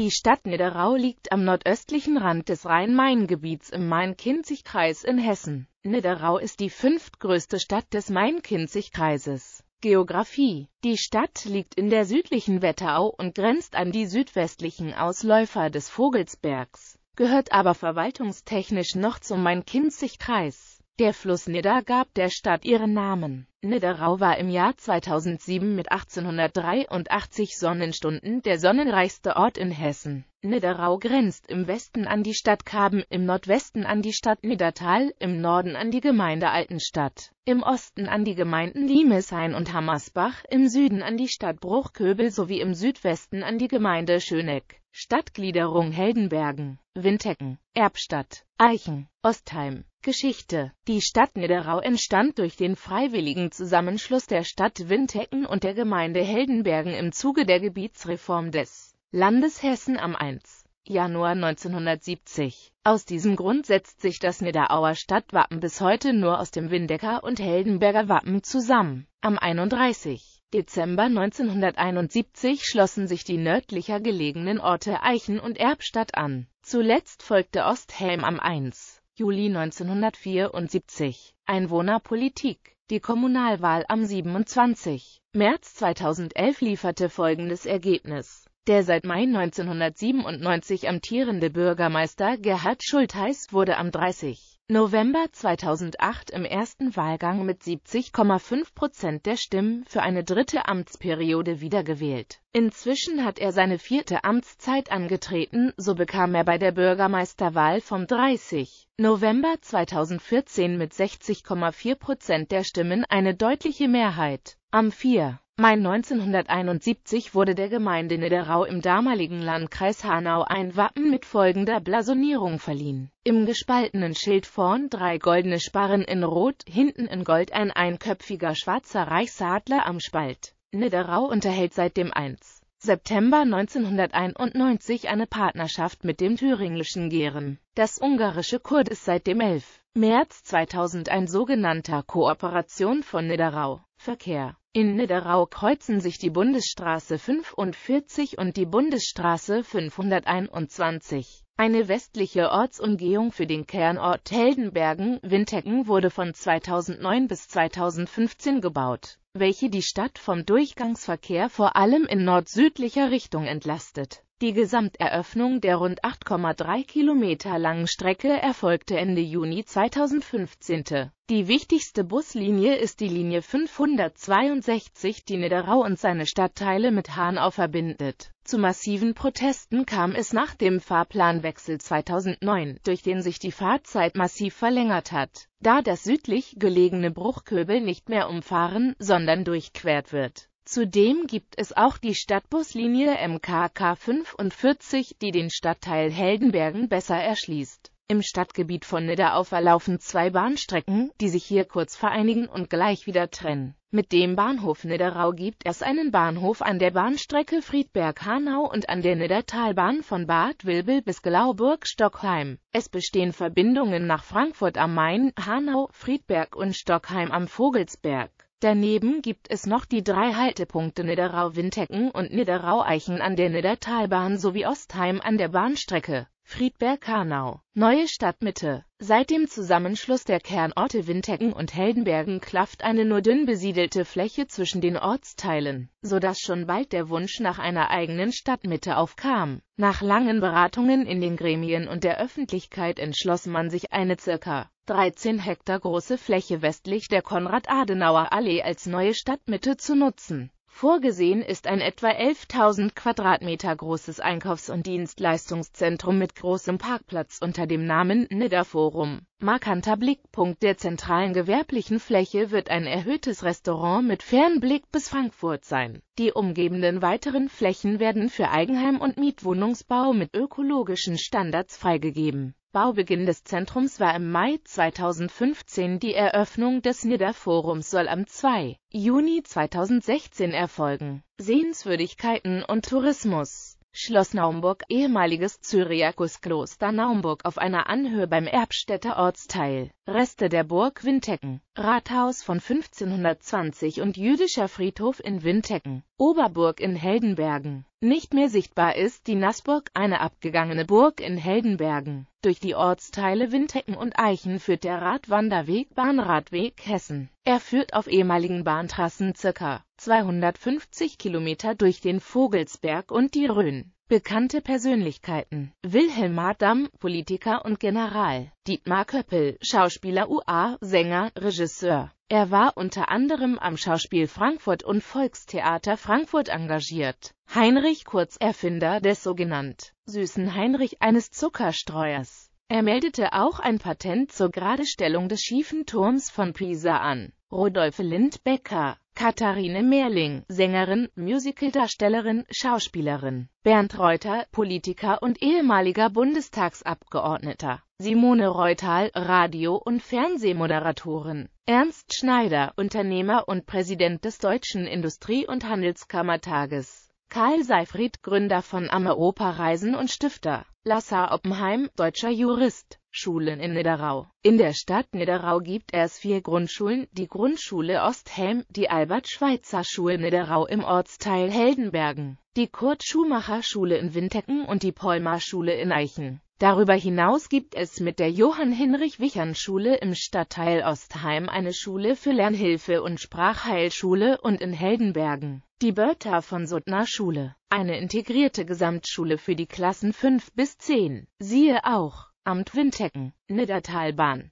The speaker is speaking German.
Die Stadt Niederau liegt am nordöstlichen Rand des Rhein-Main-Gebiets im Main-Kinzig-Kreis in Hessen. Niederau ist die fünftgrößte Stadt des Main-Kinzig-Kreises. Geografie Die Stadt liegt in der südlichen Wetterau und grenzt an die südwestlichen Ausläufer des Vogelsbergs, gehört aber verwaltungstechnisch noch zum Main-Kinzig-Kreis. Der Fluss Nidda gab der Stadt ihren Namen. Nidderau war im Jahr 2007 mit 1883 Sonnenstunden der sonnenreichste Ort in Hessen. Nidderau grenzt im Westen an die Stadt Kaben, im Nordwesten an die Stadt Niddertal, im Norden an die Gemeinde Altenstadt, im Osten an die Gemeinden Limeshain und Hammersbach, im Süden an die Stadt Bruchköbel sowie im Südwesten an die Gemeinde Schöneck. Stadtgliederung Heldenbergen, Windhecken, Erbstadt, Eichen, Ostheim. Geschichte Die Stadt Niederau entstand durch den freiwilligen Zusammenschluss der Stadt Windhecken und der Gemeinde Heldenbergen im Zuge der Gebietsreform des Landes Hessen am 1. Januar 1970. Aus diesem Grund setzt sich das Niederauer Stadtwappen bis heute nur aus dem Windecker und Heldenberger Wappen zusammen. Am 31. Dezember 1971 schlossen sich die nördlicher gelegenen Orte Eichen und Erbstadt an. Zuletzt folgte Osthelm am 1. Juli 1974. Einwohnerpolitik die Kommunalwahl am 27. März 2011 lieferte folgendes Ergebnis der seit Mai 1997 amtierende Bürgermeister Gerhard Schultheiß wurde am 30. November 2008 im ersten Wahlgang mit 70,5 Prozent der Stimmen für eine dritte Amtsperiode wiedergewählt. Inzwischen hat er seine vierte Amtszeit angetreten, so bekam er bei der Bürgermeisterwahl vom 30. November 2014 mit 60,4 Prozent der Stimmen eine deutliche Mehrheit. Am 4. Mai 1971 wurde der Gemeinde Niederau im damaligen Landkreis Hanau ein Wappen mit folgender Blasonierung verliehen. Im gespaltenen Schild vorn drei goldene Sparren in Rot, hinten in Gold ein einköpfiger schwarzer Reichsadler am Spalt. Niederau unterhält seit dem 1. September 1991 eine Partnerschaft mit dem thüringischen Gehren. Das ungarische Kurd ist seit dem 11. März 2000 ein sogenannter Kooperation von Niederau. Verkehr in Niederau kreuzen sich die Bundesstraße 45 und die Bundesstraße 521. Eine westliche Ortsumgehung für den Kernort Heldenbergen-Wintecken wurde von 2009 bis 2015 gebaut, welche die Stadt vom Durchgangsverkehr vor allem in nord-südlicher Richtung entlastet die Gesamteröffnung der rund 8,3 Kilometer langen Strecke erfolgte Ende Juni 2015. Die wichtigste Buslinie ist die Linie 562, die Niederau und seine Stadtteile mit Hanau verbindet. Zu massiven Protesten kam es nach dem Fahrplanwechsel 2009, durch den sich die Fahrzeit massiv verlängert hat, da das südlich gelegene Bruchköbel nicht mehr umfahren, sondern durchquert wird. Zudem gibt es auch die Stadtbuslinie MKK 45, die den Stadtteil Heldenbergen besser erschließt. Im Stadtgebiet von Nidderau verlaufen zwei Bahnstrecken, die sich hier kurz vereinigen und gleich wieder trennen. Mit dem Bahnhof Nidderau gibt es einen Bahnhof an der Bahnstrecke Friedberg-Hanau und an der Niddertalbahn von Bad Wilbel bis Glauburg-Stockheim. Es bestehen Verbindungen nach Frankfurt am Main, Hanau, Friedberg und Stockheim am Vogelsberg. Daneben gibt es noch die drei Haltepunkte niederau wintecken und niederau eichen an der Niedertalbahn sowie Ostheim an der Bahnstrecke friedberg karnau Neue Stadtmitte Seit dem Zusammenschluss der Kernorte Wintecken und Heldenbergen klafft eine nur dünn besiedelte Fläche zwischen den Ortsteilen, so dass schon bald der Wunsch nach einer eigenen Stadtmitte aufkam. Nach langen Beratungen in den Gremien und der Öffentlichkeit entschloss man sich eine circa 13 Hektar große Fläche westlich der Konrad-Adenauer-Allee als neue Stadtmitte zu nutzen. Vorgesehen ist ein etwa 11.000 Quadratmeter großes Einkaufs- und Dienstleistungszentrum mit großem Parkplatz unter dem Namen Nidderforum. Markanter Blickpunkt der zentralen gewerblichen Fläche wird ein erhöhtes Restaurant mit Fernblick bis Frankfurt sein. Die umgebenden weiteren Flächen werden für Eigenheim- und Mietwohnungsbau mit ökologischen Standards freigegeben Baubeginn des Zentrums war im Mai 2015, die Eröffnung des Nidderforums soll am 2. Juni 2016 erfolgen. Sehenswürdigkeiten und Tourismus Schloss Naumburg, ehemaliges Zyriakuskloster Naumburg auf einer Anhöhe beim Erbstädter Ortsteil, Reste der Burg Wintecken, Rathaus von 1520 und jüdischer Friedhof in Wintecken, Oberburg in Heldenbergen. Nicht mehr sichtbar ist die Nassburg, eine abgegangene Burg in Heldenbergen. Durch die Ortsteile Wintecken und Eichen führt der Radwanderweg Bahnradweg Hessen. Er führt auf ehemaligen Bahntrassen ca. 250 Kilometer durch den Vogelsberg und die Rhön. Bekannte Persönlichkeiten Wilhelm Adam, Politiker und General Dietmar Köppel, Schauspieler UA, Sänger, Regisseur er war unter anderem am Schauspiel Frankfurt und Volkstheater Frankfurt engagiert. Heinrich Kurz Erfinder des sogenannten süßen Heinrich eines Zuckerstreuers. Er meldete auch ein Patent zur Geradestellung des schiefen Turms von Pisa an. Rudolf Lindbecker Katharine Mehrling, Sängerin, Musicaldarstellerin, Schauspielerin. Bernd Reuter, Politiker und ehemaliger Bundestagsabgeordneter. Simone Reutal, Radio- und Fernsehmoderatorin. Ernst Schneider, Unternehmer und Präsident des Deutschen Industrie- und Handelskammertages. Karl Seifried, Gründer von Amme Operreisen und Stifter. Lassar Oppenheim, deutscher Jurist. Schulen in Niederau. In der Stadt Niederau gibt es vier Grundschulen, die Grundschule Osthelm, die Albert-Schweitzer-Schule Niederau im Ortsteil Heldenbergen, die Kurt-Schumacher-Schule in Wintecken und die Polmar-Schule in Eichen. Darüber hinaus gibt es mit der Johann-Hinrich-Wichern-Schule im Stadtteil Ostheim eine Schule für Lernhilfe und Sprachheilschule und in Heldenbergen die Bertha von Suttner Schule, eine integrierte Gesamtschule für die Klassen 5 bis 10. Siehe auch Amt Wintecken, Niddertalbahn